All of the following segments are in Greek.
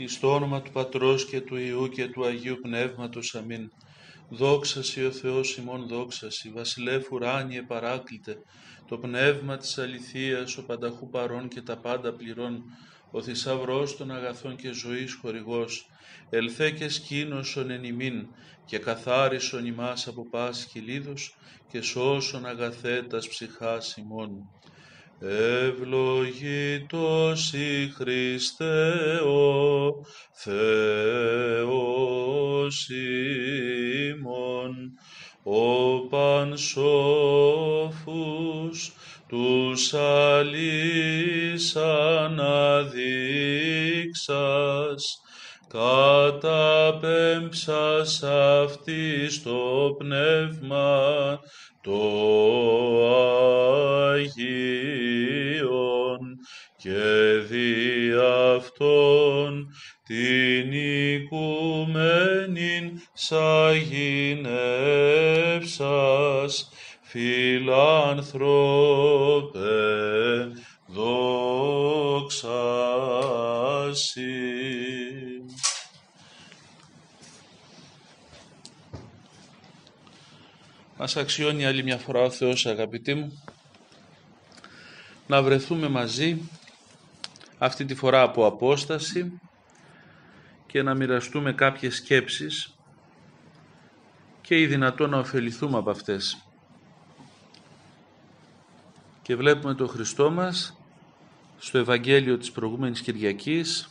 Εις το όνομα του Πατρός και του Ιού και του Αγίου Πνεύματος. Αμήν. Δόξα Σοι ο Θεός ημών δόξα Σοι, βασιλεύ ουράνιε παράκλητε, το πνεύμα της αληθείας, ο πανταχού παρών και τα πάντα πληρών, ο θησαυρός των αγαθών και ζωής χορηγός, ελθέ και σκήνωσον εν ημίν, και καθάρισον ημάς από πάση κυλίδος, και σώσον αγαθέτας ψυχάς ημών. Ευλογητός η Χριστέ ο Θεός ημών, ο πανσόφους τους αλείς αναδείξας, καταπέμψας αυτή στο πνεύμα το Αγίον και δι' αυτόν την οικουμένην σαγηνεύσας, φιλάνθρωπε δόξα Μας αξιώνει άλλη μια φορά ο Θεός αγαπητοί μου να βρεθούμε μαζί αυτή τη φορά από απόσταση και να μοιραστούμε κάποιες σκέψεις και ή δυνατό να ωφεληθούμε από αυτές. Και βλέπουμε τον Χριστό μας στο Ευαγγέλιο της προηγούμενης Κυριακής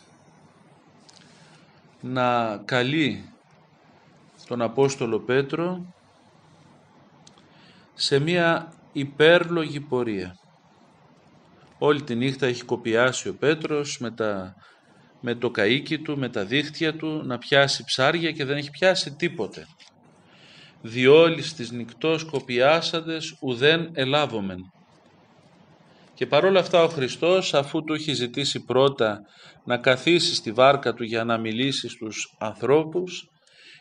να καλεί τον Απόστολο Πέτρο σε μια υπέρλογη πορεία. Όλη τη νύχτα έχει κοπιάσει ο Πέτρος με, τα, με το καΐκι του, με τα δίχτυα του, να πιάσει ψάρια και δεν έχει πιάσει τίποτε. Διόλις της νυχτός κοπιάσαντες ουδέν ελάβομεν. Και παρόλα αυτά ο Χριστός αφού του έχει ζητήσει πρώτα να καθίσει στη βάρκα του για να μιλήσει στους ανθρώπους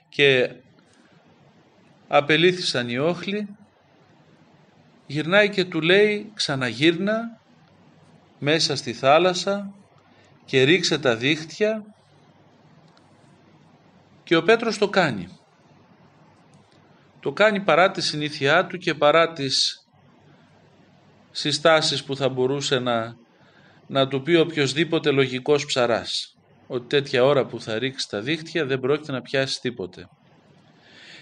και απελήθησαν οι όχλοι γυρνάει και του λέει ξαναγύρνα μέσα στη θάλασσα και ρίξε τα δίχτυα και ο Πέτρος το κάνει. Το κάνει παρά τη συνήθειά του και παρά τις συστάσεις που θα μπορούσε να, να του πει οποιοδήποτε λογικός ψαράς ότι τέτοια ώρα που θα ρίξει τα δίχτυα δεν πρόκειται να πιάσει τίποτε.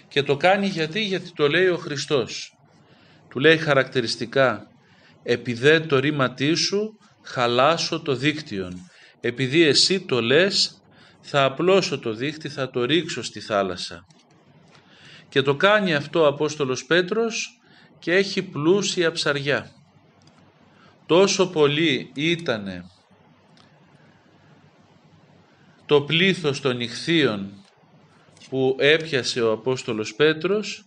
Και το κάνει γιατί, γιατί το λέει ο Χριστός που λέει χαρακτηριστικά «επειδή το ρήματί σου χαλάσω το δίκτυον. Επειδή εσύ το λες θα απλώσω το δίκτυο, θα το ρίξω στη θάλασσα». Και το κάνει αυτό ο Απόστολος Πέτρος και έχει πλούσια ψαριά. Τόσο πολύ ήταν το πλήθος των νυχθείων που έπιασε ο Απόστολος Πέτρος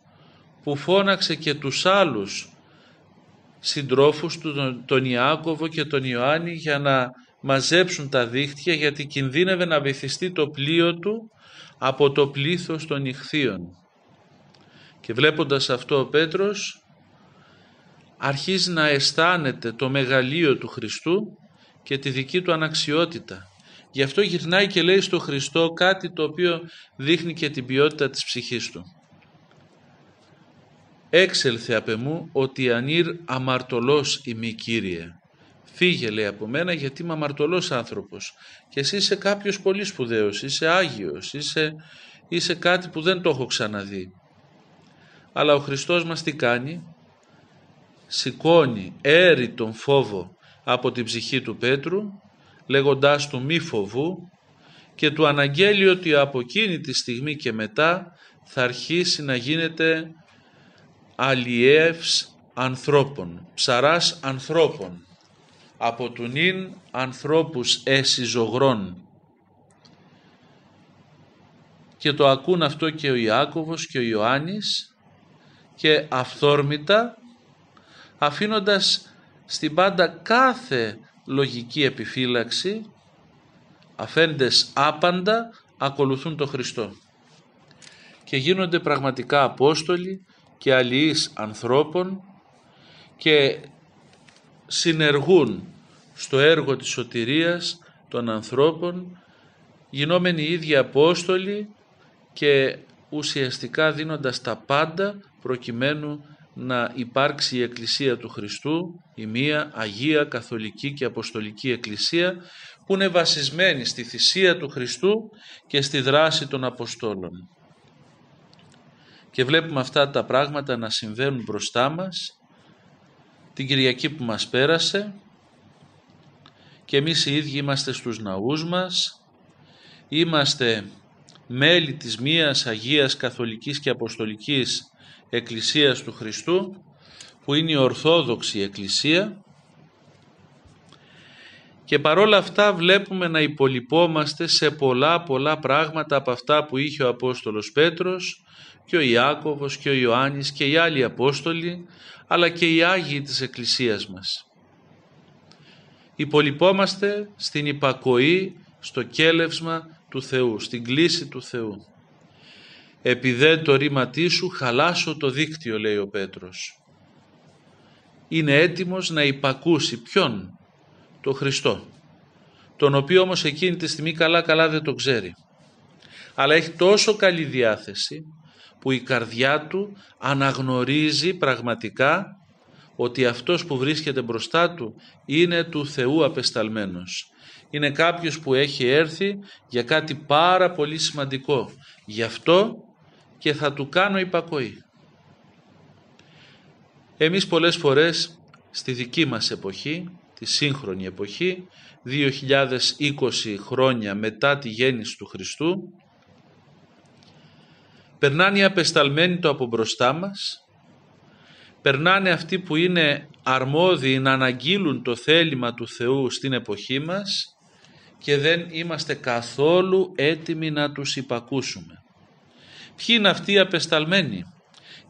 που φώναξε και τους άλλους συντρόφους του, τον Ιάκωβο και τον Ιωάννη για να μαζέψουν τα δίχτυα γιατί κινδύνευε να βυθιστεί το πλοίο του από το πλήθος των ηχθείων. Και βλέποντας αυτό ο Πέτρος αρχίζει να αισθάνεται το μεγαλείο του Χριστού και τη δική του αναξιότητα. Γι' αυτό γυρνάει και λέει στο Χριστό κάτι το οποίο δείχνει και την ποιότητα της ψυχής του. Έξελθε απ' εμού ότι ανήρ αμαρτωλός μη Κύριε. Φύγε λέει από μένα γιατί είμαι αμαρτωλός άνθρωπος και εσύ είσαι κάποιος πολύ σπουδαίος, είσαι άγιος, είσαι, είσαι κάτι που δεν το έχω ξαναδεί. Αλλά ο Χριστός μας τι κάνει, σηκώνει, έρει τον φόβο από την ψυχή του Πέτρου λέγοντάς του μη φοβού και του αναγγέλει ότι από εκείνη τη στιγμή και μετά θα αρχίσει να γίνεται αλλιεύς ανθρώπων, ψαράς ανθρώπων, από του νυν ανθρώπους έσι ζωγρών. Και το ακούν αυτό και ο Ιάκωβος και ο Ιωάννης και αυθόρμητα αφήνοντας στην πάντα κάθε λογική επιφύλαξη αφέντες άπαντα ακολουθούν το Χριστό και γίνονται πραγματικά Απόστολοι και αλληλείς ανθρώπων και συνεργούν στο έργο της σωτηρίας των ανθρώπων γινόμενοι οι ίδιοι Απόστολοι και ουσιαστικά δίνοντας τα πάντα προκειμένου να υπάρξει η Εκκλησία του Χριστού, η μία Αγία Καθολική και Αποστολική Εκκλησία που είναι βασισμένη στη θυσία του Χριστού και στη δράση των Αποστόλων. Και βλέπουμε αυτά τα πράγματα να συμβαίνουν μπροστά μας την Κυριακή που μας πέρασε και εμείς οι ίδιοι είμαστε στους ναούς μας, είμαστε μέλη της μίας Αγίας Καθολικής και Αποστολικής Εκκλησίας του Χριστού που είναι η Ορθόδοξη Εκκλησία και παρόλα αυτά βλέπουμε να υπολοιπόμαστε σε πολλά πολλά πράγματα από αυτά που είχε ο Απόστολος Πέτρος και ο Ιάκωβος και ο Ιωάννης και οι άλλοι Απόστολοι, αλλά και οι Άγιοι της Εκκλησίας μας. Υπολοιπόμαστε στην υπακοή, στο κέλευσμα του Θεού, στην κλίση του Θεού. Επειδή το ρήματί σου χαλάσω το δίκτυο» λέει ο Πέτρος. Είναι έτοιμος να υπακούσει ποιον, τον Χριστό, τον οποίο όμως εκείνη τη στιγμή καλά καλά δεν το ξέρει. Αλλά έχει τόσο καλή διάθεση που η καρδιά του αναγνωρίζει πραγματικά ότι αυτός που βρίσκεται μπροστά του είναι του Θεού απεσταλμένος. Είναι κάποιος που έχει έρθει για κάτι πάρα πολύ σημαντικό. Γι' αυτό και θα του κάνω υπακοή. Εμείς πολλές φορές στη δική μας εποχή, τη σύγχρονη εποχή, 2020 χρόνια μετά τη γέννηση του Χριστού, Περνάνε οι απεσταλμένοι το από μπροστά μας, περνάνε αυτοί που είναι αρμόδιοι να αναγγείλουν το θέλημα του Θεού στην εποχή μας και δεν είμαστε καθόλου έτοιμοι να τους υπακούσουμε. Ποιοι είναι αυτοί οι απεσταλμένοι.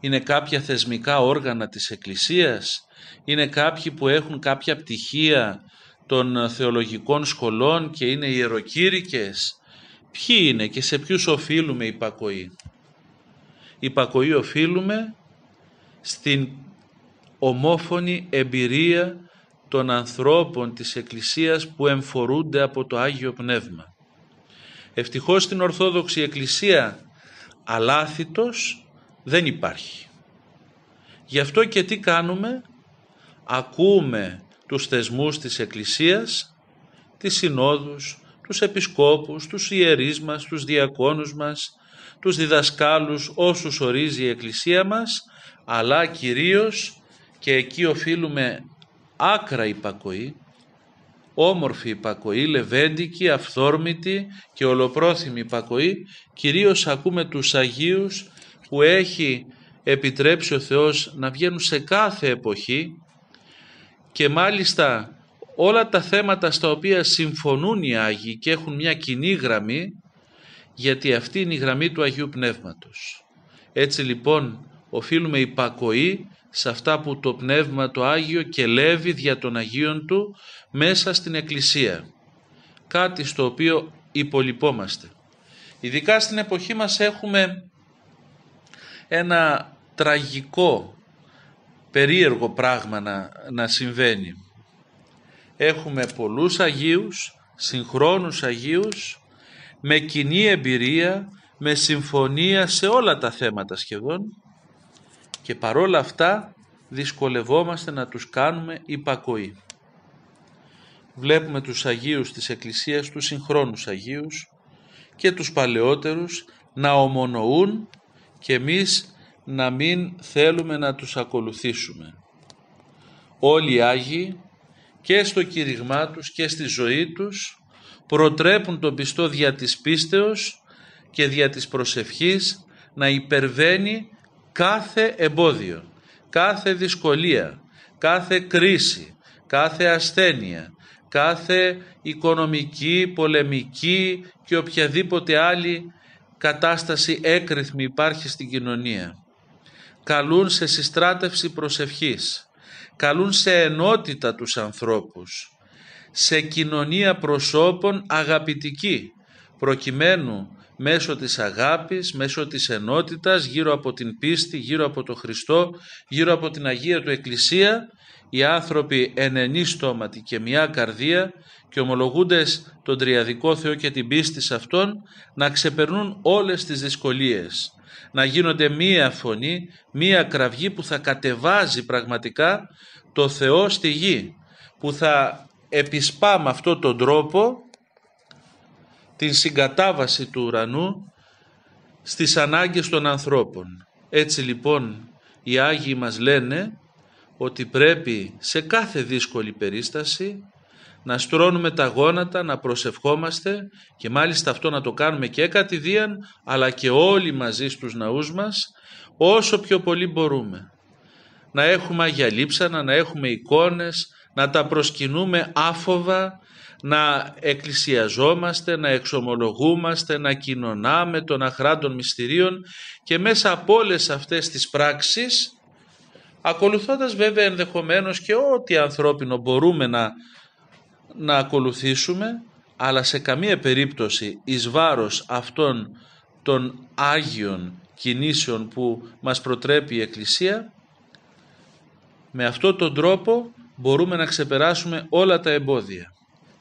Είναι κάποια θεσμικά όργανα της Εκκλησίας, είναι κάποιοι που έχουν κάποια πτυχία των θεολογικών σχολών και είναι ιεροκήρυκες. Ποιοι είναι και σε ποιους οφείλουμε υπακοή υπακοή οφείλουμε στην ομόφωνη εμπειρία των ανθρώπων της Εκκλησίας που εμφορούνται από το Άγιο Πνεύμα. Ευτυχώς στην Ορθόδοξη Εκκλησία αλάθητος δεν υπάρχει. Γι' αυτό και τι κάνουμε, ακούμε τους θεσμούς της Εκκλησίας, τις συνόδους, τους επισκόπους, τους ιερείς μας, τους διακόνους μας, τους διδασκάλους όσους ορίζει η Εκκλησία μας, αλλά κυρίως και εκεί οφείλουμε άκρα υπακοή, όμορφη υπακοή, λεβέντικη, αυθόρμητη και ολοπρόθυμη υπακοή, κυρίως ακούμε τους Αγίους που έχει επιτρέψει ο Θεός να βγαίνουν σε κάθε εποχή και μάλιστα όλα τα θέματα στα οποία συμφωνούν οι Άγιοι και έχουν μια κοινή γραμμή γιατί αυτή είναι η γραμμή του Αγίου Πνεύματος. Έτσι λοιπόν οφείλουμε υπακοή σε αυτά που το Πνεύμα το Άγιο κελεύει δια των Αγίων Του μέσα στην Εκκλησία. Κάτι στο οποίο υπολοιπόμαστε. Ειδικά στην εποχή μας έχουμε ένα τραγικό περίεργο πράγμα να, συμβαίνει. Έχουμε πολλούς Αγίους, συγχρόνους Αγίους με κοινή εμπειρία, με συμφωνία σε όλα τα θέματα σχεδόν και παρόλα αυτά δυσκολευόμαστε να τους κάνουμε υπακοή. Βλέπουμε τους Αγίους της Εκκλησίας, τους συγχρόνους Αγίους και τους παλαιότερους να ομονοούν και εμείς να μην θέλουμε να τους ακολουθήσουμε. Όλοι οι Άγιοι και στο κήρυγμά τους και στη ζωή τους προτρέπουν τον πιστό δια της πίστεως και δια της προσευχής να υπερβαίνει κάθε εμπόδιο, κάθε δυσκολία, κάθε κρίση, κάθε ασθένεια, κάθε οικονομική, πολεμική και οποιαδήποτε άλλη κατάσταση έκρηθμη υπάρχει στην κοινωνία. Καλούν σε συστράτευση προσευχής, καλούν σε ενότητα τους ανθρώπους, σε κοινωνία προσώπων αγαπητική προκειμένου μέσω της αγάπης, μέσω της ενότητας, γύρω από την πίστη, γύρω από το Χριστό, γύρω από την Αγία του Εκκλησία, οι άνθρωποι ενή στόματι και μια καρδία και ομολογούντες τον Τριαδικό Θεό και την πίστη σε Αυτόν, να ξεπερνούν όλες τις δυσκολίες, να γίνονται μία φωνή, μία κραυγή που θα κατεβάζει πραγματικά το Θεό στη γη, που θα επισπά με αυτόν τον τρόπο την συγκατάβαση του ουρανού στις ανάγκες των ανθρώπων. Έτσι λοιπόν οι Άγιοι μας λένε ότι πρέπει σε κάθε δύσκολη περίσταση να στρώνουμε τα γόνατα, να προσευχόμαστε και μάλιστα αυτό να το κάνουμε και κατηδίαν αλλά και όλοι μαζί στους ναούς μας όσο πιο πολύ μπορούμε. Να έχουμε αγιαλείψανα, να έχουμε εικόνες, να τα προσκυνούμε άφοβα, να εκκλησιαζόμαστε, να εξομολογούμαστε, να κοινωνάμε των αχράντων μυστηρίων και μέσα από όλες αυτές τις πράξεις, ακολουθώντας βέβαια ενδεχομένως και ό,τι ανθρώπινο μπορούμε να, να ακολουθήσουμε, αλλά σε καμία περίπτωση εις βάρος αυτών των Άγιων κινήσεων που μας προτρέπει η Εκκλησία, με αυτόν τον τρόπο μπορούμε να ξεπεράσουμε όλα τα εμπόδια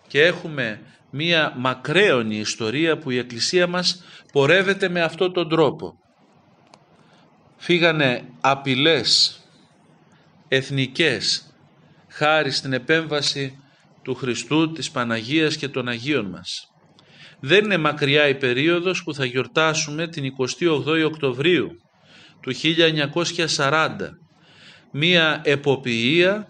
και έχουμε μία μακραίωνη ιστορία που η Εκκλησία μας πορεύεται με αυτόν τον τρόπο. Φύγανε απειλές εθνικές χάρη στην επέμβαση του Χριστού, της Παναγίας και των Αγίων μας. Δεν είναι μακριά η περίοδος που θα γιορτάσουμε την 28η Οκτωβρίου του 1940, μία εποποιία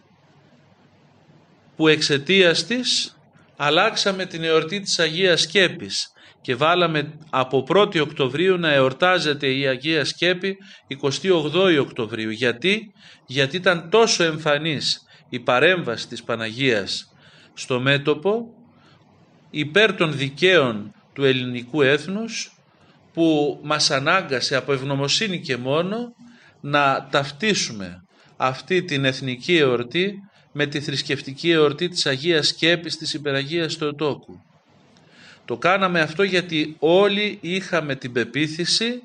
που εξαιτίας της αλλάξαμε την εορτή της Αγίας Σκέπης και βάλαμε από 1η Οκτωβρίου να εορτάζεται η Αγία Σκέπη 28η Οκτωβρίου. Γιατί? Γιατί ήταν τόσο εμφανής η παρέμβαση της Παναγίας στο μέτωπο υπέρ των δικαίων του ελληνικού έθνους που μας ανάγκασε από ευγνωμοσύνη και μόνο να ταυτίσουμε αυτή την εθνική εορτή με τη θρησκευτική εορτή της Αγίας Σκέπης της Υπεραγίας του ετόκου. Το κάναμε αυτό γιατί όλοι είχαμε την πεποίθηση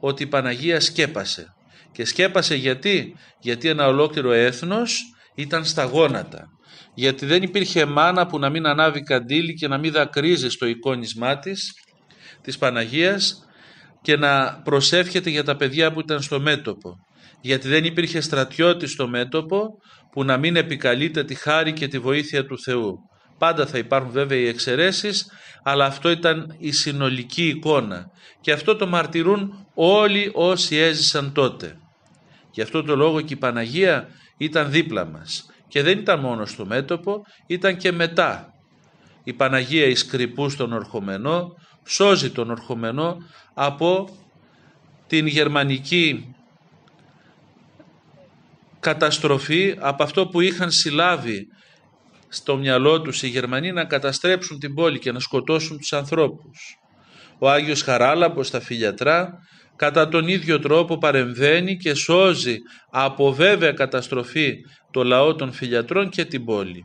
ότι η Παναγία σκέπασε. Και σκέπασε γιατί, γιατί ένα ολόκληρο έθνος ήταν στα γόνατα. Γιατί δεν υπήρχε μάνα που να μην ανάβει καντήλι και να μην δακρύζει στο εικόνισμά της, της Παναγίας και να προσεύχεται για τα παιδιά που ήταν στο μέτωπο. Γιατί δεν υπήρχε στρατιώτης στο μέτωπο που να μην επικαλείται τη χάρη και τη βοήθεια του Θεού. Πάντα θα υπάρχουν βέβαια οι εξαιρέσεις, αλλά αυτό ήταν η συνολική εικόνα και αυτό το μαρτυρούν όλοι όσοι έζησαν τότε. Γι' αυτό το λόγο και η Παναγία ήταν δίπλα μας και δεν ήταν μόνο στο μέτωπο, ήταν και μετά. Η Παναγία εις κρυπού στον ορχομενό, σώζει τον ορχομενό από την γερμανική καταστροφή από αυτό που είχαν συλλάβει στο μυαλό τους οι Γερμανοί να καταστρέψουν την πόλη και να σκοτώσουν τους ανθρώπους. Ο Άγιος Χαράλαμπος στα Φιλιατρά κατά τον ίδιο τρόπο παρεμβαίνει και σώζει από βέβαια καταστροφή το λαό των Φιλιατρών και την πόλη.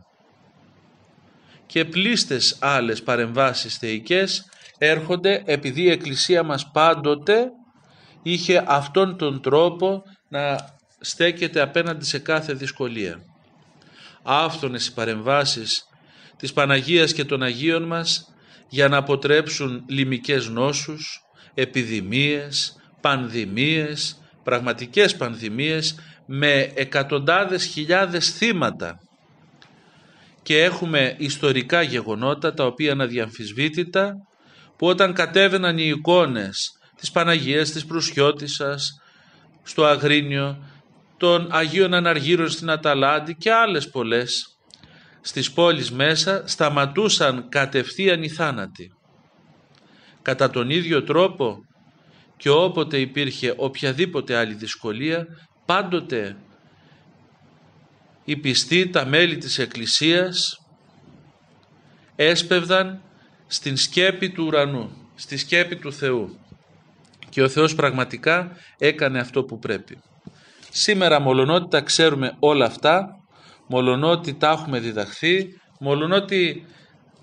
Και πλήστες άλλες παρεμβάσεις θεϊκές έρχονται επειδή η Εκκλησία μας πάντοτε είχε αυτόν τον τρόπο να στέκεται απέναντι σε κάθε δυσκολία. Άφθονες οι παρεμβάσεις της Παναγίας και των Αγίων μας για να αποτρέψουν λιμικές νόσους, επιδημίες, πανδημίες, πραγματικές πανδημίες με εκατοντάδες χιλιάδες θύματα και έχουμε ιστορικά γεγονότα τα οποία είναι αδιαμφισβήτητα που όταν κατέβαιναν οι εικόνες της Παναγίας, της Προυσιώτισσας, στο Αγρίνιο, των Αγίων Αναργύρων στην Αταλάντη και άλλες πολλές. Στις πόλεις μέσα σταματούσαν κατευθείαν οι θάνατοι. Κατά τον ίδιο τρόπο και όποτε υπήρχε οποιαδήποτε άλλη δυσκολία πάντοτε οι πιστοί, τα μέλη της Εκκλησίας έσπευδαν στην σκέπη του ουρανού, στη σκέπη του Θεού και ο Θεός πραγματικά έκανε αυτό που πρέπει. Σήμερα μολονότι τα ξέρουμε όλα αυτά, μολονότι τα έχουμε διδαχθεί, μολονότι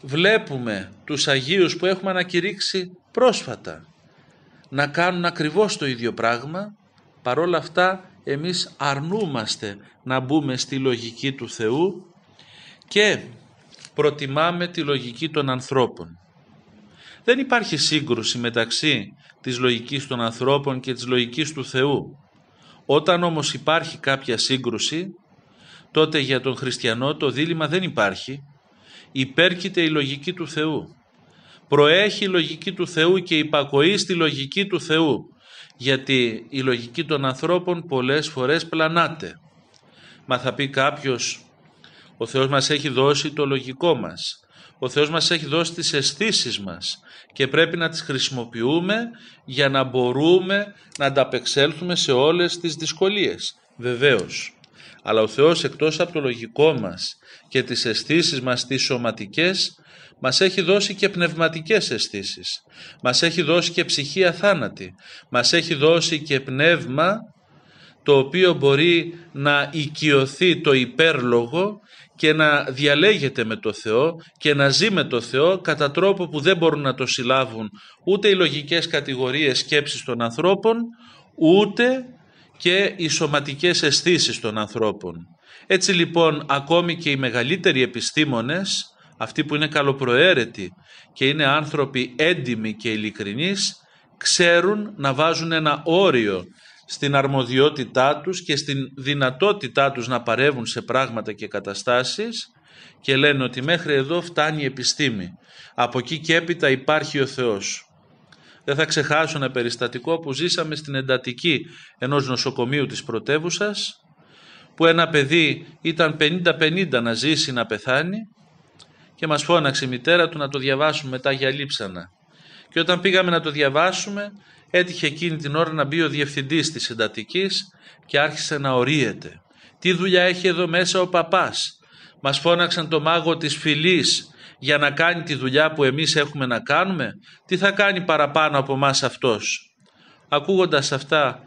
βλέπουμε τους Αγίους που έχουμε ανακηρύξει πρόσφατα να κάνουν ακριβώς το ίδιο πράγμα, παρόλα αυτά εμείς αρνούμαστε να μπούμε στη λογική του Θεού και προτιμάμε τη λογική των ανθρώπων. Δεν υπάρχει σύγκρουση μεταξύ της λογικής των ανθρώπων και της λογικής του Θεού. Όταν όμως υπάρχει κάποια σύγκρουση, τότε για τον χριστιανό το δίλημα δεν υπάρχει. Υπέρκειται η λογική του Θεού. Προέχει η λογική του Θεού και υπακοεί στη λογική του Θεού. Γιατί η λογική των ανθρώπων πολλές φορές πλανάται. Μα θα πει κάποιος, ο Θεός μας έχει δώσει το λογικό μας. Ο Θεός μας έχει δώσει τις αισθήσεις μας και πρέπει να τις χρησιμοποιούμε για να μπορούμε να ανταπεξέλθουμε σε όλες τις δυσκολίες. Βεβαίως. Αλλά ο Θεός εκτός από το λογικό μας και τις αισθήσεις μας τις σωματικές μας έχει δώσει και πνευματικές αισθήσεις. Μας έχει δώσει και ψυχή αθάνατη. Μας έχει δώσει και πνεύμα το οποίο μπορεί να οικειωθεί το υπέρλογο και να διαλέγεται με το Θεό και να ζει με το Θεό κατά τρόπο που δεν μπορούν να το συλλάβουν ούτε οι λογικές κατηγορίες σκέψης των ανθρώπων, ούτε και οι σωματικές αισθήσεις των ανθρώπων. Έτσι λοιπόν ακόμη και οι μεγαλύτεροι επιστήμονες, αυτοί που είναι καλοπροαίρετοι και είναι άνθρωποι έντιμοι και ειλικρινείς, ξέρουν να βάζουν ένα όριο στην αρμοδιότητά τους και στην δυνατότητά τους να παρεύουν σε πράγματα και καταστάσεις και λένε ότι μέχρι εδώ φτάνει η επιστήμη. Από εκεί και έπειτα υπάρχει ο Θεός. Δεν θα ξεχάσω ένα περιστατικό που ζήσαμε στην εντατική ενός νοσοκομείου της πρωτεύουσας, που ένα παιδί ήταν 50-50 να ζήσει να πεθάνει και μας φώναξε η μητέρα του να το διαβάσουμε μετά για λείψανα. Και όταν πήγαμε να το διαβάσουμε έτυχε εκείνη την ώρα να μπει ο διευθυντής της συντατικής και άρχισε να ορίεται. Τι δουλειά έχει εδώ μέσα ο παπάς. Μας φώναξαν το μάγο της φυλής για να κάνει τη δουλειά που εμείς έχουμε να κάνουμε. Τι θα κάνει παραπάνω από μας αυτός. Ακούγοντας αυτά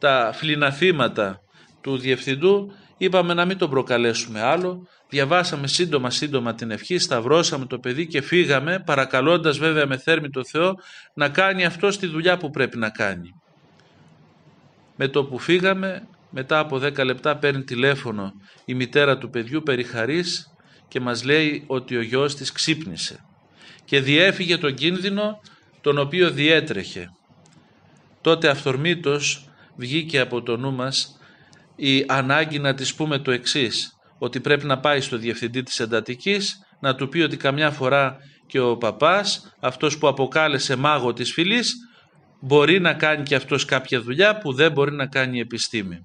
τα φλιναθήματα του διευθυντού είπαμε να μην τον προκαλέσουμε άλλο Διαβάσαμε σύντομα σύντομα την ευχή, σταυρώσαμε το παιδί και φύγαμε παρακαλώντας βέβαια με θέρμη το Θεό να κάνει αυτό τη δουλειά που πρέπει να κάνει. Με το που φύγαμε μετά από δέκα λεπτά παίρνει τηλέφωνο η μητέρα του παιδιού περιχαρής και μας λέει ότι ο γιος της ξύπνησε και διέφυγε τον κίνδυνο τον οποίο διέτρεχε. Τότε αυθορμήτως βγήκε από το νου μας η ανάγκη να της πούμε το εξής ότι πρέπει να πάει στο διευθυντή της εντατικής να του πει ότι καμιά φορά και ο παπάς, αυτός που αποκάλεσε μάγο της φυλής, μπορεί να κάνει και αυτός κάποια δουλειά που δεν μπορεί να κάνει η επιστήμη.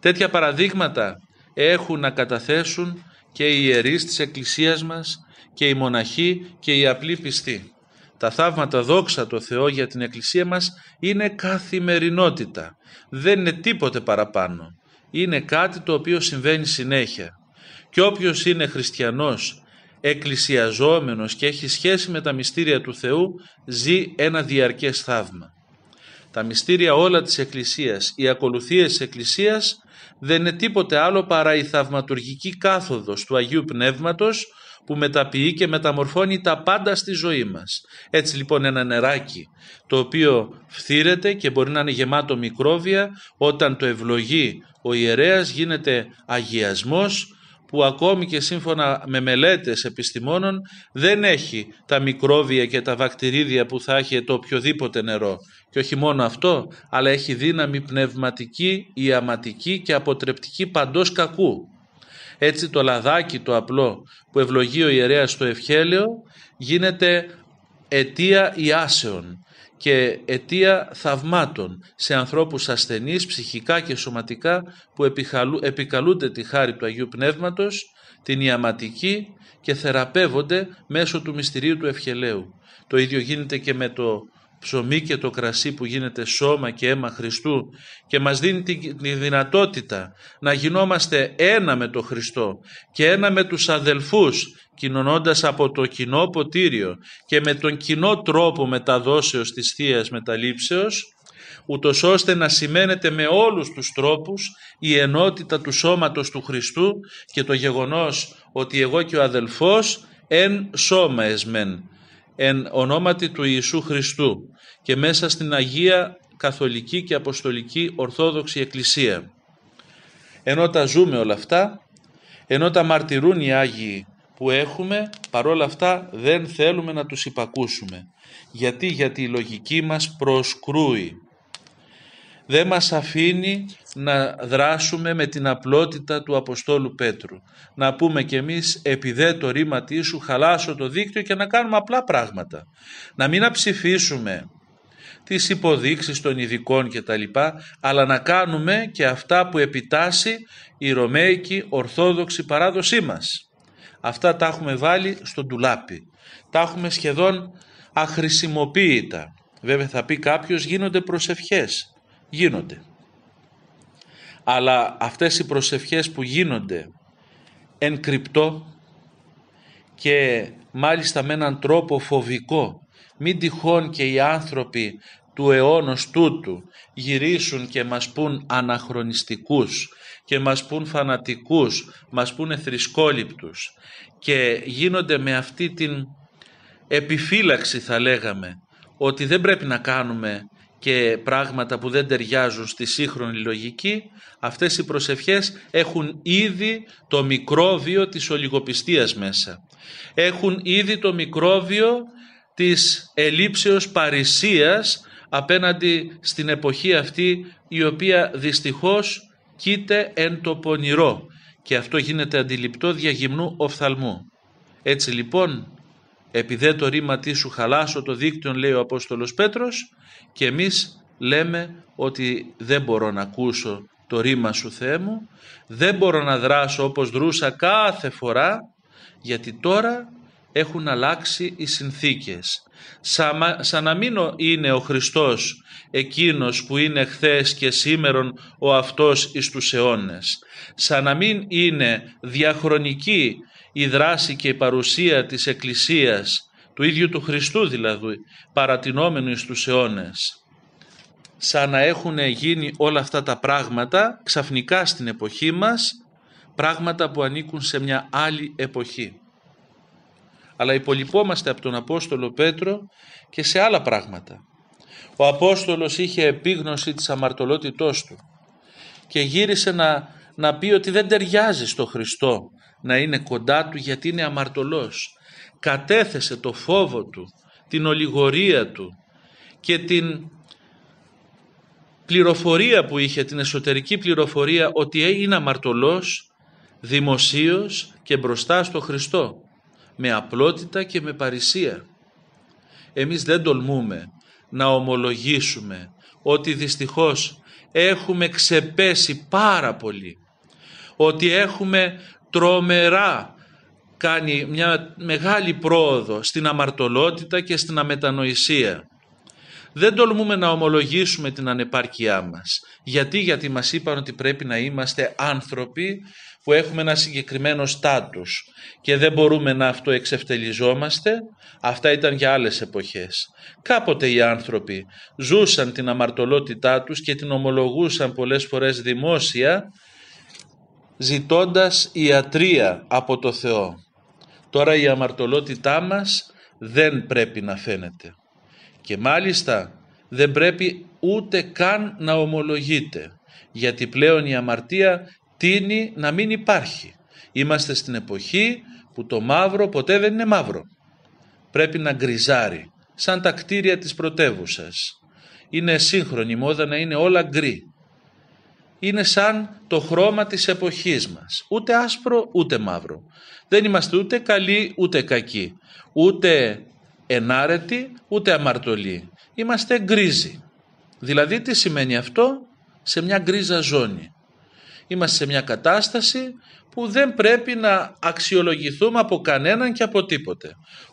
Τέτοια παραδείγματα έχουν να καταθέσουν και οι ιερείς της Εκκλησίας μας και οι μοναχοί και οι απλοί πιστοί. Τα θαύματα δόξα το Θεό για την Εκκλησία μας είναι καθημερινότητα. Δεν είναι τίποτε παραπάνω είναι κάτι το οποίο συμβαίνει συνέχεια. Και όποιος είναι χριστιανός, εκκλησιαζόμενος και έχει σχέση με τα μυστήρια του Θεού, ζει ένα διαρκές θαύμα. Τα μυστήρια όλα της Εκκλησίας, οι ακολουθίες της Εκκλησίας δεν είναι τίποτε άλλο παρά η θαυματουργική κάθοδος του Αγίου Πνεύματος που μεταποιεί και μεταμορφώνει τα πάντα στη ζωή μας. Έτσι λοιπόν ένα νεράκι το οποίο φθύρεται και μπορεί να είναι γεμάτο μικρόβια όταν το ευλογεί ο ιερέας γίνεται αγιασμός που ακόμη και σύμφωνα με μελέτες επιστημόνων δεν έχει τα μικρόβια και τα βακτηρίδια που θα έχει το οποιοδήποτε νερό. Και όχι μόνο αυτό, αλλά έχει δύναμη πνευματική, ιαματική και αποτρεπτική παντός κακού. Έτσι το λαδάκι το απλό που ευλογεί ο ιερέας στο ευχέλαιο γίνεται αιτία ιάσεων και αιτία θαυμάτων σε ανθρώπους ασθενείς ψυχικά και σωματικά που επικαλούνται τη χάρη του Αγίου Πνεύματος, την ιαματική και θεραπεύονται μέσω του μυστηρίου του ευχελαίου. Το ίδιο γίνεται και με το ψωμί και το κρασί που γίνεται σώμα και αίμα Χριστού και μας δίνει τη δυνατότητα να γινόμαστε ένα με το Χριστό και ένα με τους αδελφούς κοινωνώντας από το κοινό ποτήριο και με τον κοινό τρόπο μεταδόσεως της θείας Μεταλήψεως ούτως ώστε να σημαίνεται με όλους τους τρόπους η ενότητα του σώματος του Χριστού και το γεγονός ότι εγώ και ο αδελφός εν σώμα εσμέν, εν ονόματι του Ιησού Χριστού και μέσα στην Αγία Καθολική και Αποστολική Ορθόδοξη Εκκλησία. Ενώ τα ζούμε όλα αυτά, ενώ τα μαρτυρούν οι Άγιοι που έχουμε, παρόλα αυτά δεν θέλουμε να τους υπακούσουμε. Γιατί, γιατί η λογική μας προσκρούει. Δεν μας αφήνει να δράσουμε με την απλότητα του Αποστόλου Πέτρου. Να πούμε κι εμείς επειδή το ρήμα σου χαλάσω το δίκτυο και να κάνουμε απλά πράγματα. Να μην αψηφίσουμε τις υποδείξεις των ειδικών κτλ. Αλλά να κάνουμε και αυτά που επιτάσσει η Ρωμαϊκή Ορθόδοξη παράδοσή μας. Αυτά τα έχουμε βάλει στο ντουλάπι. Τα έχουμε σχεδόν αχρησιμοποίητα. Βέβαια θα πει κάποιος γίνονται προσευχές. Γίνονται. Αλλά αυτές οι προσευχές που γίνονται εν κρυπτό και μάλιστα με έναν τρόπο φοβικό μην τυχόν και οι άνθρωποι του αιώνος τούτου γυρίσουν και μας πούν αναχρονιστικούς και μας πούν φανατικούς, μας πούν θρησκόληπτους και γίνονται με αυτή την επιφύλαξη θα λέγαμε ότι δεν πρέπει να κάνουμε και πράγματα που δεν ταιριάζουν στη σύγχρονη λογική, αυτές οι προσευχές έχουν ήδη το μικρόβιο της ολιγοπιστίας μέσα. Έχουν ήδη το μικρόβιο της ελήψεως παρησίας απέναντι στην εποχή αυτή η οποία δυστυχώς κείται εν το πονηρό και αυτό γίνεται αντιληπτό διαγυμνού οφθαλμού. Έτσι λοιπόν επειδή το ρήμα τη σου χαλάσω το δίκτυο λέει ο Απόστολος Πέτρος και εμείς λέμε ότι δεν μπορώ να ακούσω το ρήμα σου Θεέ μου δεν μπορώ να δράσω όπως δρούσα κάθε φορά γιατί τώρα έχουν αλλάξει οι συνθήκες. Σαν, να μην είναι ο Χριστός εκείνος που είναι χθες και σήμερον ο αυτός εις τους αιώνες. Σαν να μην είναι διαχρονική η δράση και η παρουσία της Εκκλησίας, του ίδιου του Χριστού δηλαδή, παρατηνόμενου εις τους αιώνες. Σαν να έχουν γίνει όλα αυτά τα πράγματα ξαφνικά στην εποχή μας, πράγματα που ανήκουν σε μια άλλη εποχή αλλά υπολοιπόμαστε από τον Απόστολο Πέτρο και σε άλλα πράγματα. Ο Απόστολος είχε επίγνωση της αμαρτωλότητός του και γύρισε να, να πει ότι δεν ταιριάζει στο Χριστό να είναι κοντά του γιατί είναι αμαρτωλός. Κατέθεσε το φόβο του, την ολιγορία του και την πληροφορία που είχε, την εσωτερική πληροφορία ότι είναι αμαρτωλός δημοσίως και μπροστά στο Χριστό με απλότητα και με παρησία. Εμείς δεν τολμούμε να ομολογήσουμε ότι δυστυχώς έχουμε ξεπέσει πάρα πολύ, ότι έχουμε τρομερά κάνει μια μεγάλη πρόοδο στην αμαρτωλότητα και στην αμετανοησία. Δεν τολμούμε να ομολογήσουμε την ανεπάρκειά μας. Γιατί, γιατί μας είπαν ότι πρέπει να είμαστε άνθρωποι που έχουμε ένα συγκεκριμένο στάτους και δεν μπορούμε να αυτοεξευτελιζόμαστε, αυτά ήταν για άλλες εποχές. Κάποτε οι άνθρωποι ζούσαν την αμαρτωλότητά τους και την ομολογούσαν πολλές φορές δημόσια, ζητώντας ιατρία από το Θεό. Τώρα η αμαρτωλότητά μας δεν πρέπει να φαίνεται. Και μάλιστα δεν πρέπει ούτε καν να ομολογείται γιατί πλέον η αμαρτία τίνει να μην υπάρχει. Είμαστε στην εποχή που το μαύρο ποτέ δεν είναι μαύρο. Πρέπει να γκριζάρει, σαν τα κτίρια της πρωτεύουσας. Είναι σύγχρονη μόδα να είναι όλα γκρι. Είναι σαν το χρώμα της εποχής μας. Ούτε άσπρο, ούτε μαύρο. Δεν είμαστε ούτε καλοί, ούτε κακοί. Ούτε ενάρετοι, ούτε αμαρτωλοί. Είμαστε γκρίζοι. Δηλαδή τι σημαίνει αυτό σε μια γκρίζα ζώνη. Είμαστε σε μια κατάσταση που δεν πρέπει να αξιολογηθούμε από κανέναν και από τίποτε.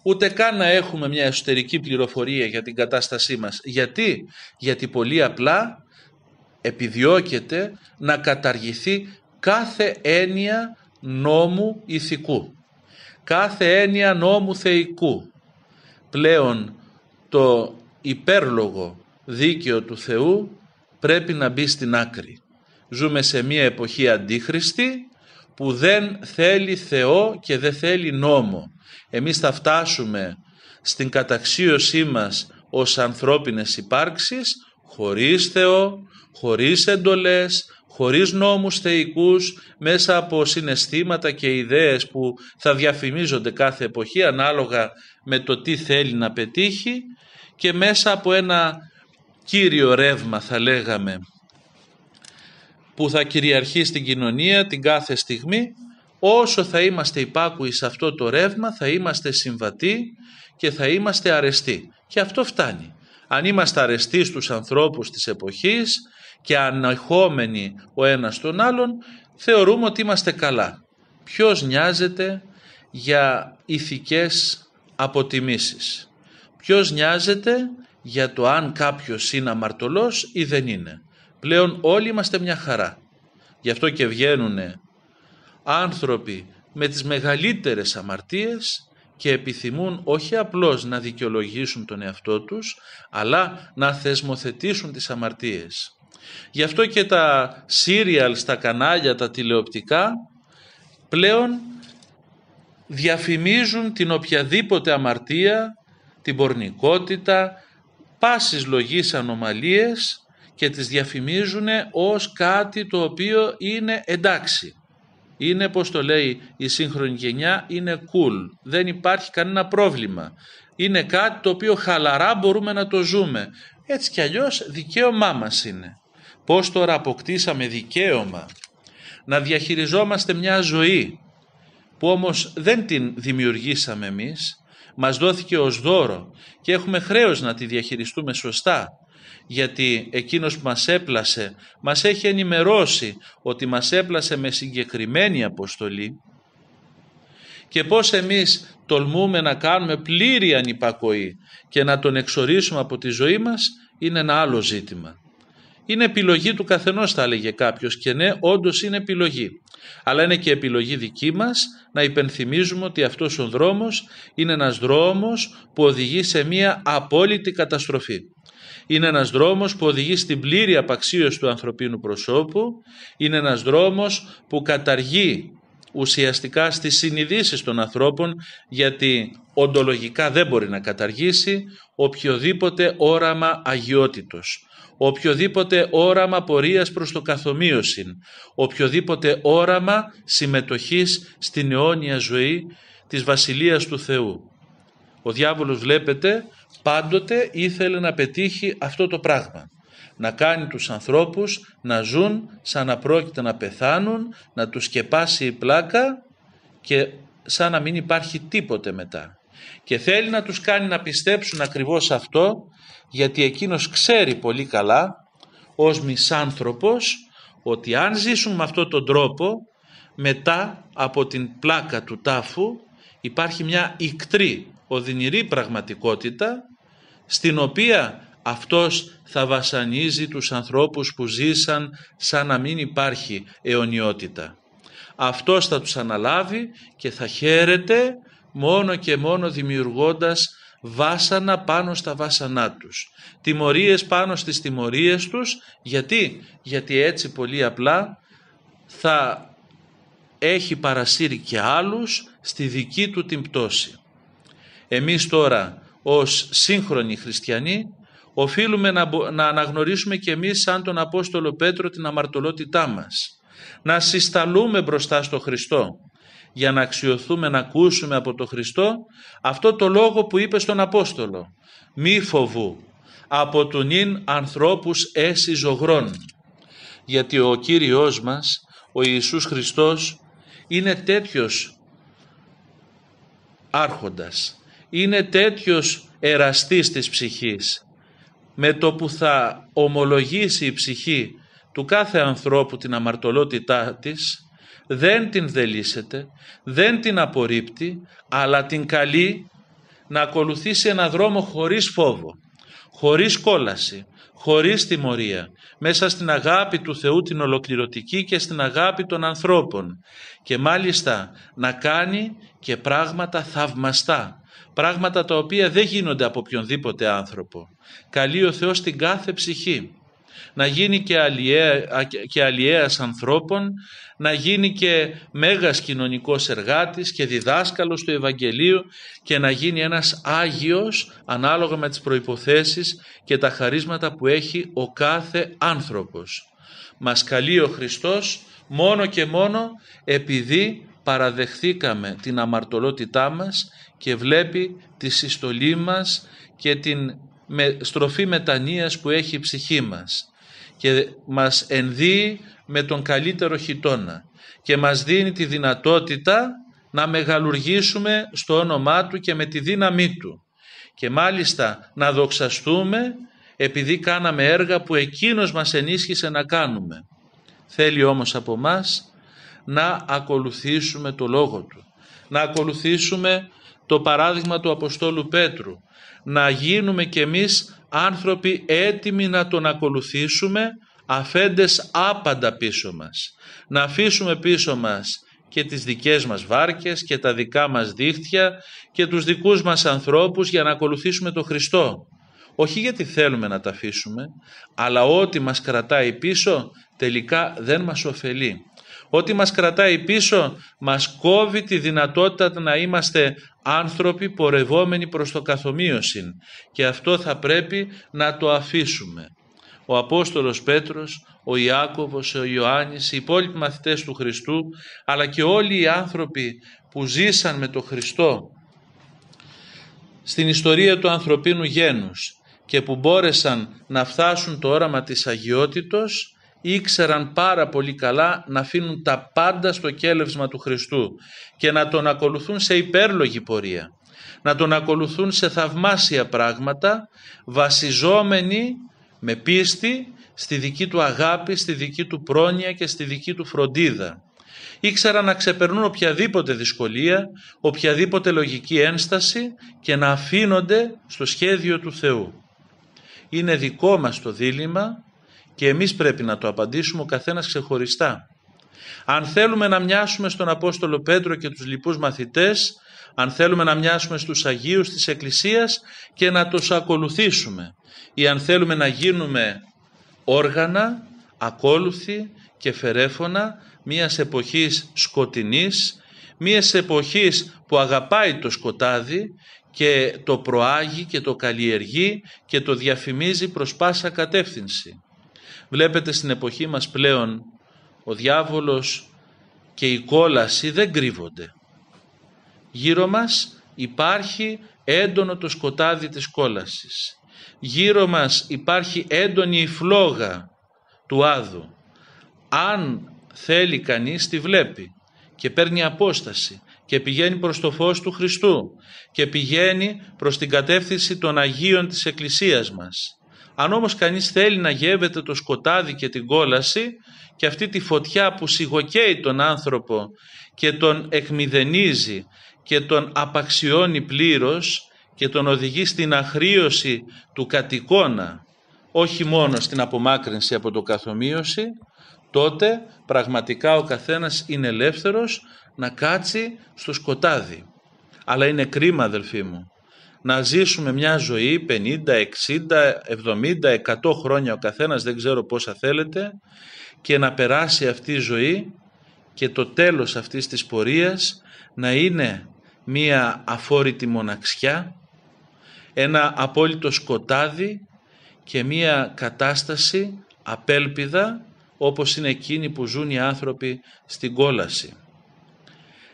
Ούτε καν να έχουμε μια εσωτερική πληροφορία για την κατάστασή μας. Γιατί, γιατί πολύ απλά επιδιώκεται να καταργηθεί κάθε έννοια νόμου ηθικού. Κάθε έννοια νόμου θεϊκού. Πλέον το υπέρλογο δίκαιο του Θεού πρέπει να μπει στην άκρη. Ζούμε σε μια εποχή αντίχριστη που δεν θέλει Θεό και δεν θέλει νόμο. Εμείς θα φτάσουμε στην καταξίωσή μας ως ανθρώπινες υπάρξεις χωρίς Θεό, χωρίς εντολές, χωρίς νόμους θεϊκούς, μέσα από συναισθήματα και ιδέες που θα διαφημίζονται κάθε εποχή ανάλογα με το τι θέλει να πετύχει και μέσα από ένα κύριο ρεύμα θα λέγαμε που θα κυριαρχεί στην κοινωνία την κάθε στιγμή όσο θα είμαστε υπάκουοι σε αυτό το ρεύμα θα είμαστε συμβατοί και θα είμαστε αρεστοί και αυτό φτάνει αν είμαστε αρεστοί στους ανθρώπους της εποχής και ανεχόμενοι ο ένας τον άλλον θεωρούμε ότι είμαστε καλά ποιος νοιάζεται για ηθικές αποτιμήσεις ποιος νοιάζεται για το αν κάποιος είναι αμαρτωλός ή δεν είναι Πλέον όλοι είμαστε μια χαρά. Γι' αυτό και βγαίνουν άνθρωποι με τις μεγαλύτερες αμαρτίες και επιθυμούν όχι απλώς να δικαιολογήσουν τον εαυτό τους, αλλά να θεσμοθετήσουν τις αμαρτίες. Γι' αυτό και τα σύριαλ στα κανάλια, τα τηλεοπτικά, πλέον διαφημίζουν την οποιαδήποτε αμαρτία, την πορνικότητα, πάσης λογής ανομαλίες και τις διαφημίζουν ως κάτι το οποίο είναι εντάξει. Είναι, πώς το λέει η σύγχρονη γενιά, είναι cool. Δεν υπάρχει κανένα πρόβλημα. Είναι κάτι το οποίο χαλαρά μπορούμε να το ζούμε. Έτσι κι αλλιώς δικαίωμά μας είναι. Πώς τώρα αποκτήσαμε δικαίωμα να διαχειριζόμαστε μια ζωή που όμως δεν την δημιουργήσαμε εμείς, μας δόθηκε ως δώρο και έχουμε χρέος να τη διαχειριστούμε σωστά γιατί εκείνος που μας έπλασε μας έχει ενημερώσει ότι μας έπλασε με συγκεκριμένη αποστολή και πώς εμείς τολμούμε να κάνουμε πλήρη ανυπακοή και να τον εξορίσουμε από τη ζωή μας είναι ένα άλλο ζήτημα. Είναι επιλογή του καθενός θα έλεγε κάποιος και ναι όντως είναι επιλογή. Αλλά είναι και επιλογή δική μας να υπενθυμίζουμε ότι αυτός ο δρόμος είναι ένας δρόμος που οδηγεί σε μία απόλυτη καταστροφή. Είναι ένας δρόμος που οδηγεί στην πλήρη απαξίωση του ανθρωπίνου προσώπου. Είναι ένας δρόμος που καταργεί ουσιαστικά στις συνειδήσεις των ανθρώπων γιατί οντολογικά δεν μπορεί να καταργήσει οποιοδήποτε όραμα αγιότητος, οποιοδήποτε όραμα πορείας προς το καθομοίωσιν, οποιοδήποτε όραμα συμμετοχής στην αιώνια ζωή της Βασιλείας του Θεού. Ο διάβολος βλέπετε πάντοτε ήθελε να πετύχει αυτό το πράγμα να κάνει τους ανθρώπους να ζουν σαν να πρόκειται να πεθάνουν, να τους σκεπάσει η πλάκα και σαν να μην υπάρχει τίποτε μετά. Και θέλει να τους κάνει να πιστέψουν ακριβώς αυτό γιατί εκείνος ξέρει πολύ καλά ως μισάνθρωπος ότι αν ζήσουν με αυτόν τον τρόπο μετά από την πλάκα του τάφου υπάρχει μια ικτρή οδυνηρή πραγματικότητα στην οποία αυτός θα βασανίζει τους ανθρώπους που ζήσαν σαν να μην υπάρχει αιωνιότητα. Αυτός θα τους αναλάβει και θα χαίρεται μόνο και μόνο δημιουργώντας βάσανα πάνω στα βάσανά τους. Τιμωρίες πάνω στις τιμωρίες τους. Γιατί, γιατί έτσι πολύ απλά θα έχει παρασύρει και άλλους στη δική του την πτώση. Εμείς τώρα ως σύγχρονοι χριστιανοί οφείλουμε να, να αναγνωρίσουμε και εμείς σαν τον Απόστολο Πέτρο την αμαρτωλότητά μας. Να συσταλούμε μπροστά στο Χριστό για να αξιωθούμε να ακούσουμε από τον Χριστό αυτό το λόγο που είπε στον Απόστολο. «Μη φοβού, από του νυν ανθρώπους έσι ζωγρών». Γιατί ο Κύριος μας, ο Ιησούς Χριστός, είναι τέτοιος άρχοντας, είναι τέτοιος εραστής της ψυχής, με το που θα ομολογήσει η ψυχή του κάθε ανθρώπου την αμαρτωλότητά της, δεν την δελίσεται, δεν την απορρίπτει, αλλά την καλεί να ακολουθήσει ένα δρόμο χωρίς φόβο, χωρίς κόλαση, χωρίς τιμωρία, μέσα στην αγάπη του Θεού την ολοκληρωτική και στην αγάπη των ανθρώπων και μάλιστα να κάνει και πράγματα θαυμαστά Πράγματα τα οποία δεν γίνονται από οποιονδήποτε άνθρωπο. Καλεί ο Θεός την κάθε ψυχή. Να γίνει και, αλλιέα, και ανθρώπων, να γίνει και μέγας κοινωνικός εργάτης και διδάσκαλος του Ευαγγελίου και να γίνει ένας Άγιος ανάλογα με τις προϋποθέσεις και τα χαρίσματα που έχει ο κάθε άνθρωπος. Μας καλεί ο Χριστός μόνο και μόνο επειδή παραδεχθήκαμε την αμαρτωλότητά μας και βλέπει τη συστολή μας και την στροφή μετανοίας που έχει η ψυχή μας και μας ενδύει με τον καλύτερο χιτόνα και μας δίνει τη δυνατότητα να μεγαλουργήσουμε στο όνομά Του και με τη δύναμή Του και μάλιστα να δοξαστούμε επειδή κάναμε έργα που Εκείνος μας ενίσχυσε να κάνουμε. Θέλει όμως από μας να ακολουθήσουμε το Λόγο Του, να ακολουθήσουμε το παράδειγμα του Αποστόλου Πέτρου, να γίνουμε κι εμείς άνθρωποι έτοιμοι να τον ακολουθήσουμε αφέντες άπαντα πίσω μας. Να αφήσουμε πίσω μας και τις δικές μας βάρκες και τα δικά μας δίχτυα και τους δικούς μας ανθρώπους για να ακολουθήσουμε τον Χριστό. Όχι γιατί θέλουμε να τα αφήσουμε, αλλά ό,τι μας κρατάει πίσω τελικά δεν μας ωφελεί. Ό,τι μας κρατάει πίσω μας κόβει τη δυνατότητα να είμαστε άνθρωποι πορευόμενοι προς το καθομοίωσιν και αυτό θα πρέπει να το αφήσουμε. Ο Απόστολος Πέτρος, ο Ιάκωβος, ο Ιωάννης, οι υπόλοιποι μαθητές του Χριστού αλλά και όλοι οι άνθρωποι που ζήσαν με τον Χριστό στην ιστορία του ανθρωπίνου γένους και που μπόρεσαν να φτάσουν το όραμα της αγιότητος ήξεραν πάρα πολύ καλά να αφήνουν τα πάντα στο κέλευσμα του Χριστού και να τον ακολουθούν σε υπέρλογη πορεία, να τον ακολουθούν σε θαυμάσια πράγματα βασιζόμενοι με πίστη στη δική του αγάπη, στη δική του πρόνοια και στη δική του φροντίδα. Ήξεραν να ξεπερνούν οποιαδήποτε δυσκολία, οποιαδήποτε λογική ένσταση και να αφήνονται στο σχέδιο του Θεού. Είναι δικό μας το δίλημα και εμείς πρέπει να το απαντήσουμε ο καθένας ξεχωριστά. Αν θέλουμε να μοιάσουμε στον Απόστολο Πέτρο και τους λοιπούς μαθητές, αν θέλουμε να μοιάσουμε στους Αγίους της Εκκλησίας και να τους ακολουθήσουμε ή αν θέλουμε να γίνουμε όργανα, ακόλουθη και φερέφωνα μιας εποχής σκοτεινής, μιας εποχής που αγαπάει το σκοτάδι και το προάγει και το καλλιεργεί και το διαφημίζει προς πάσα κατεύθυνση. Βλέπετε στην εποχή μας πλέον ο διάβολος και η κόλαση δεν κρύβονται. Γύρω μας υπάρχει έντονο το σκοτάδι της κόλασης. Γύρω μας υπάρχει έντονη η φλόγα του άδου. Αν θέλει κανείς τη βλέπει και παίρνει απόσταση και πηγαίνει προς το φως του Χριστού και πηγαίνει προς την κατεύθυνση των Αγίων της Εκκλησίας μας. Αν όμως κανείς θέλει να γεύεται το σκοτάδι και την κόλαση και αυτή τη φωτιά που σιγοκαίει τον άνθρωπο και τον εκμυδενίζει και τον απαξιώνει πλήρως και τον οδηγεί στην αχρίωση του κατοικώνα, όχι μόνο στην απομάκρυνση από το καθομοίωση, τότε πραγματικά ο καθένας είναι ελεύθερος να κάτσει στο σκοτάδι. Αλλά είναι κρίμα αδελφοί μου να ζήσουμε μια ζωή 50, 60, 70, 100 χρόνια ο καθένας, δεν ξέρω πόσα θέλετε, και να περάσει αυτή η ζωή και το τέλος αυτής της πορείας να είναι μία αφόρητη μοναξιά, ένα απόλυτο σκοτάδι και μία κατάσταση απέλπιδα όπως είναι εκείνη που ζουν οι άνθρωποι στην κόλαση.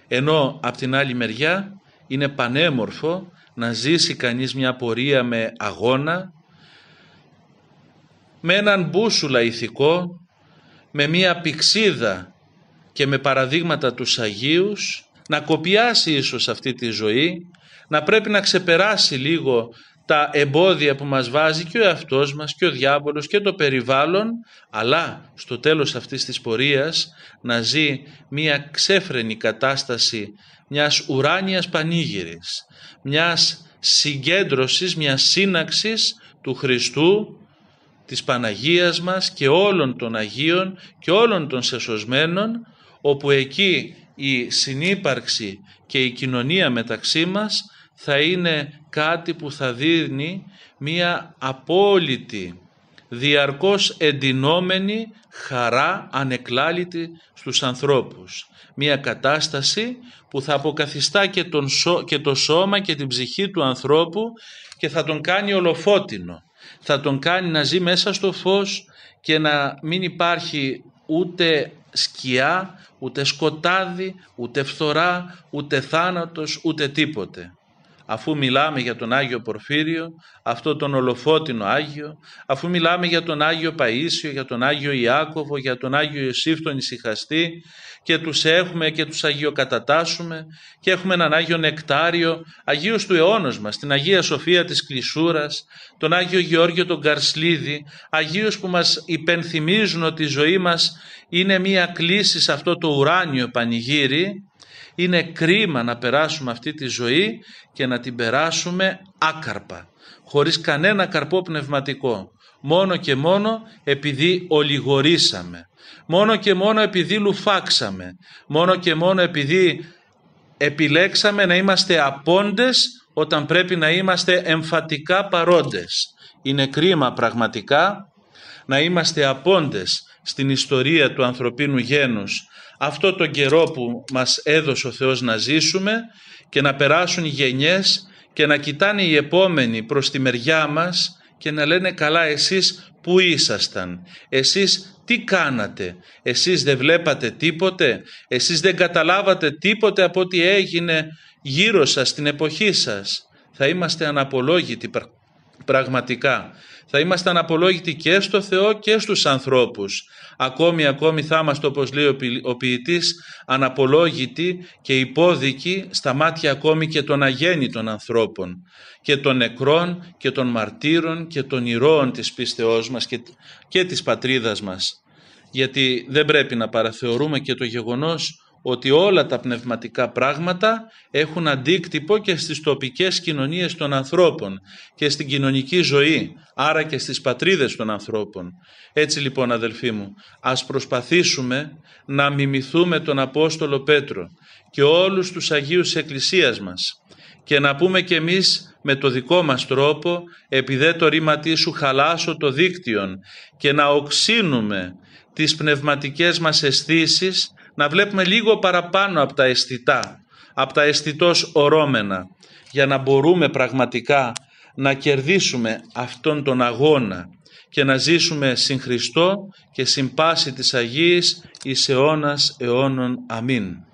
Ενώ από την άλλη μεριά είναι πανέμορφο να ζήσει κανείς μια πορεία με αγώνα, με έναν μπούσουλα ηθικό, με μια πηξίδα και με παραδείγματα τους Αγίους, να κοπιάσει ίσως αυτή τη ζωή, να πρέπει να ξεπεράσει λίγο τα εμπόδια που μας βάζει και ο εαυτός μας και ο διάβολος και το περιβάλλον, αλλά στο τέλος αυτής της πορείας να ζει μια ξέφρενη κατάσταση μιας ουράνιας πανήγυρης, μιας συγκέντρωσης, μιας σύναξης του Χριστού, της Παναγίας μας και όλων των Αγίων και όλων των σεσωσμένων, όπου εκεί η συνύπαρξη και η κοινωνία μεταξύ μας θα είναι κάτι που θα δίνει μία απόλυτη, διαρκώς εντυνόμενη χαρά ανεκλάλητη στους ανθρώπους. Μία κατάσταση που θα αποκαθιστά και, τον, και το σώμα και την ψυχή του ανθρώπου και θα τον κάνει ολοφώτινο. Θα τον κάνει να ζει μέσα στο φως και να μην υπάρχει ούτε σκιά, ούτε σκοτάδι, ούτε φθορά, ούτε θάνατος, ούτε τίποτε αφού μιλάμε για τον Άγιο Πορφύριο, αυτό τον ολοφότινο Άγιο, αφού μιλάμε για τον Άγιο Παΐσιο, για τον Άγιο Ιάκωβο, για τον Άγιο Ιωσήφ τον Ισυχαστή και τους έχουμε και τους αγιοκατατάσσουμε και έχουμε έναν Άγιο Νεκτάριο, Αγίους του αιώνος μας, την Αγία Σοφία της Κλεισούρας, τον Άγιο Γεώργιο τον Καρσλίδη, Αγίους που μας υπενθυμίζουν ότι η ζωή μας είναι μία κλίση σε αυτό το ουράνιο πανηγύρι είναι κρίμα να περάσουμε αυτή τη ζωή και να την περάσουμε άκαρπα, χωρίς κανένα καρπό πνευματικό. Μόνο και μόνο επειδή ολιγορήσαμε. Μόνο και μόνο επειδή λουφάξαμε. Μόνο και μόνο επειδή επιλέξαμε να είμαστε απόντες όταν πρέπει να είμαστε εμφατικά παρόντες. Είναι κρίμα πραγματικά να είμαστε απόντες στην ιστορία του ανθρωπίνου γένους αυτό τον καιρό που μας έδωσε ο Θεός να ζήσουμε και να περάσουν γενιές και να κοιτάνε οι επόμενοι προς τη μεριά μας και να λένε καλά εσείς που ήσασταν, εσείς τι κάνατε, εσείς δεν βλέπατε τίποτε, εσείς δεν καταλάβατε τίποτε από ό,τι έγινε γύρω σας στην εποχή σας. Θα είμαστε αναπολόγητοι πραγματικά. Θα είμαστε αναπολόγητοι και στο Θεό και στους ανθρώπους ακόμη ακόμη θα είμαστε όπως λέει ο ποιητής αναπολόγητοι και υπόδικοι στα μάτια ακόμη και των αγέννητων ανθρώπων και των νεκρών και των μαρτύρων και των ηρώων της πίστεώς μας και, και της πατρίδας μας γιατί δεν πρέπει να παραθεωρούμε και το γεγονός ότι όλα τα πνευματικά πράγματα έχουν αντίκτυπο και στις τοπικές κοινωνίες των ανθρώπων και στην κοινωνική ζωή, άρα και στις πατρίδες των ανθρώπων. Έτσι λοιπόν αδελφοί μου, ας προσπαθήσουμε να μιμηθούμε τον Απόστολο Πέτρο και όλους τους Αγίους Εκκλησίας μας και να πούμε κι εμείς με το δικό μας τρόπο επειδή το ρήμα σου χαλάσω το δίκτυο και να οξύνουμε τις πνευματικές μας αισθήσεις να βλέπουμε λίγο παραπάνω από τα αισθητά, από τα αισθητός ορώμενα, για να μπορούμε πραγματικά να κερδίσουμε αυτόν τον αγώνα και να ζήσουμε συν Χριστό και συν πάση της Αγίας εις αιώνας αιώνων. Αμήν.